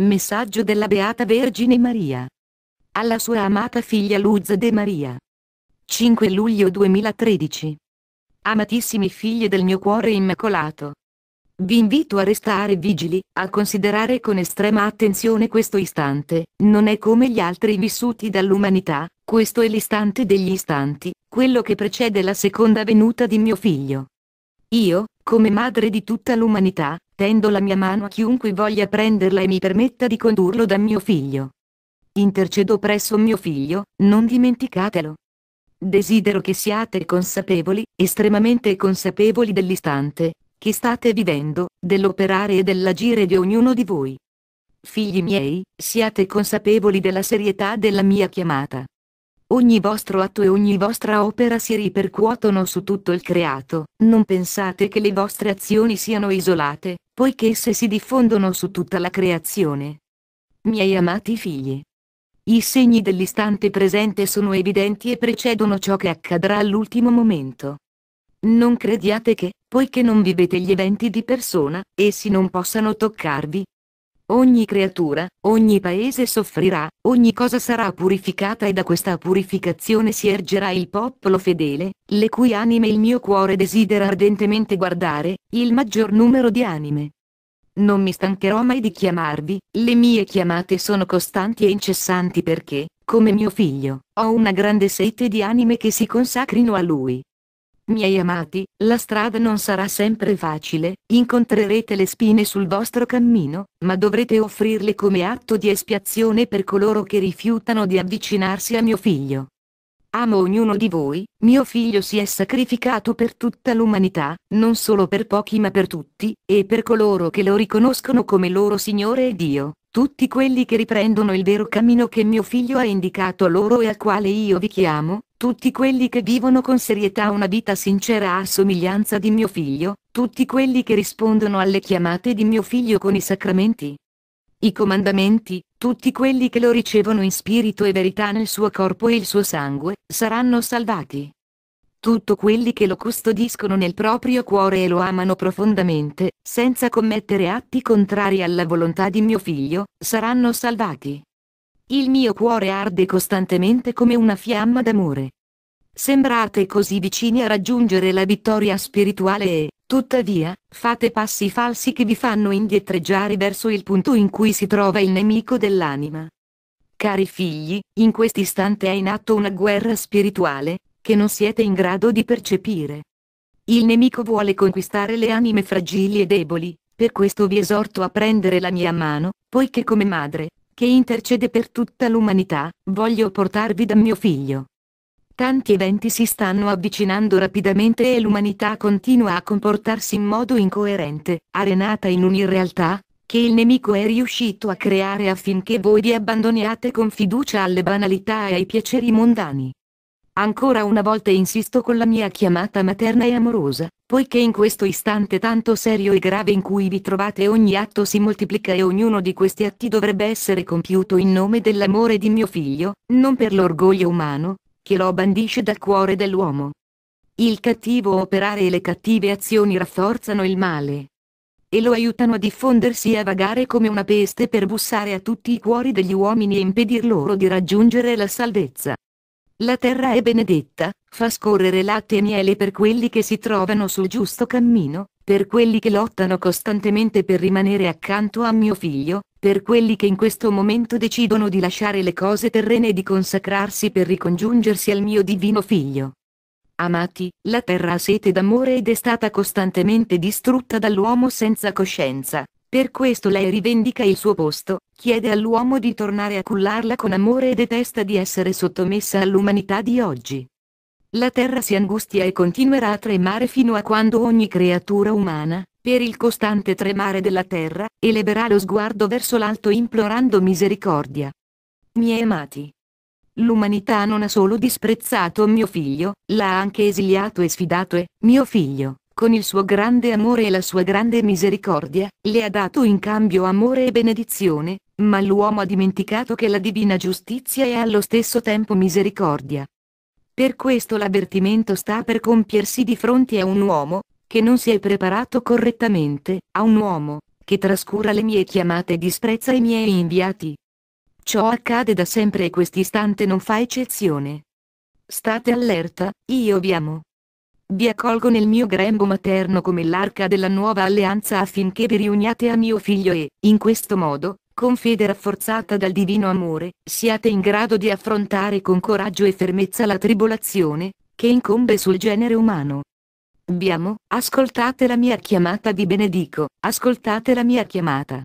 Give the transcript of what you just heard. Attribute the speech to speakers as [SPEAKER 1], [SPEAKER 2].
[SPEAKER 1] Messaggio della Beata Vergine Maria. Alla sua amata figlia Luz de Maria. 5 luglio 2013. Amatissimi figli del mio cuore immacolato. Vi invito a restare vigili, a considerare con estrema attenzione questo istante, non è come gli altri vissuti dall'umanità, questo è l'istante degli istanti, quello che precede la seconda venuta di mio figlio. Io, come madre di tutta l'umanità, tendo la mia mano a chiunque voglia prenderla e mi permetta di condurlo da mio figlio. Intercedo presso mio figlio, non dimenticatelo. Desidero che siate consapevoli, estremamente consapevoli dell'istante, che state vivendo, dell'operare e dell'agire di ognuno di voi. Figli miei, siate consapevoli della serietà della mia chiamata. Ogni vostro atto e ogni vostra opera si ripercuotono su tutto il creato, non pensate che le vostre azioni siano isolate, poiché esse si diffondono su tutta la creazione. Miei amati figli. I segni dell'istante presente sono evidenti e precedono ciò che accadrà all'ultimo momento. Non crediate che, poiché non vivete gli eventi di persona, essi non possano toccarvi, Ogni creatura, ogni paese soffrirà, ogni cosa sarà purificata e da questa purificazione si ergerà il popolo fedele, le cui anime il mio cuore desidera ardentemente guardare, il maggior numero di anime. Non mi stancherò mai di chiamarvi, le mie chiamate sono costanti e incessanti perché, come mio figlio, ho una grande sete di anime che si consacrino a lui. Miei amati, la strada non sarà sempre facile, incontrerete le spine sul vostro cammino, ma dovrete offrirle come atto di espiazione per coloro che rifiutano di avvicinarsi a mio figlio. Amo ognuno di voi, mio figlio si è sacrificato per tutta l'umanità, non solo per pochi ma per tutti, e per coloro che lo riconoscono come loro Signore e Dio, tutti quelli che riprendono il vero cammino che mio figlio ha indicato loro e al quale io vi chiamo, tutti quelli che vivono con serietà una vita sincera a somiglianza di mio figlio, tutti quelli che rispondono alle chiamate di mio figlio con i sacramenti. I comandamenti, tutti quelli che lo ricevono in spirito e verità nel suo corpo e il suo sangue, saranno salvati. Tutto quelli che lo custodiscono nel proprio cuore e lo amano profondamente, senza commettere atti contrari alla volontà di mio figlio, saranno salvati. Il mio cuore arde costantemente come una fiamma d'amore. Sembrate così vicini a raggiungere la vittoria spirituale e, tuttavia, fate passi falsi che vi fanno indietreggiare verso il punto in cui si trova il nemico dell'anima. Cari figli, in quest'istante è in atto una guerra spirituale, che non siete in grado di percepire. Il nemico vuole conquistare le anime fragili e deboli, per questo vi esorto a prendere la mia mano, poiché come madre, che intercede per tutta l'umanità, voglio portarvi da mio figlio. Tanti eventi si stanno avvicinando rapidamente e l'umanità continua a comportarsi in modo incoerente, arenata in un'irrealtà, che il nemico è riuscito a creare affinché voi vi abbandoniate con fiducia alle banalità e ai piaceri mondani. Ancora una volta insisto con la mia chiamata materna e amorosa, poiché in questo istante tanto serio e grave in cui vi trovate ogni atto si moltiplica e ognuno di questi atti dovrebbe essere compiuto in nome dell'amore di mio figlio, non per l'orgoglio umano, che lo bandisce dal cuore dell'uomo. Il cattivo operare e le cattive azioni rafforzano il male. E lo aiutano a diffondersi e a vagare come una peste per bussare a tutti i cuori degli uomini e impedir loro di raggiungere la salvezza. La terra è benedetta, fa scorrere latte e miele per quelli che si trovano sul giusto cammino, per quelli che lottano costantemente per rimanere accanto a mio figlio, per quelli che in questo momento decidono di lasciare le cose terrene e di consacrarsi per ricongiungersi al mio divino figlio. Amati, la terra ha sete d'amore ed è stata costantemente distrutta dall'uomo senza coscienza, per questo lei rivendica il suo posto, chiede all'uomo di tornare a cullarla con amore e detesta di essere sottomessa all'umanità di oggi. La terra si angustia e continuerà a tremare fino a quando ogni creatura umana, per il costante tremare della terra, e leverà lo sguardo verso l'alto implorando misericordia. Miei amati. L'umanità non ha solo disprezzato mio figlio, l'ha anche esiliato e sfidato e, mio figlio, con il suo grande amore e la sua grande misericordia, le ha dato in cambio amore e benedizione, ma l'uomo ha dimenticato che la divina giustizia è allo stesso tempo misericordia. Per questo l'avvertimento sta per compiersi di fronte a un uomo, che non si è preparato correttamente, a un uomo, che trascura le mie chiamate e disprezza i miei inviati. Ciò accade da sempre e quest'istante non fa eccezione. State allerta, io vi amo. Vi accolgo nel mio grembo materno come l'arca della nuova alleanza affinché vi riuniate a mio figlio e, in questo modo, con fede rafforzata dal divino amore, siate in grado di affrontare con coraggio e fermezza la tribolazione, che incombe sul genere umano. Abbiamo, ascoltate la mia chiamata vi benedico, ascoltate la mia chiamata.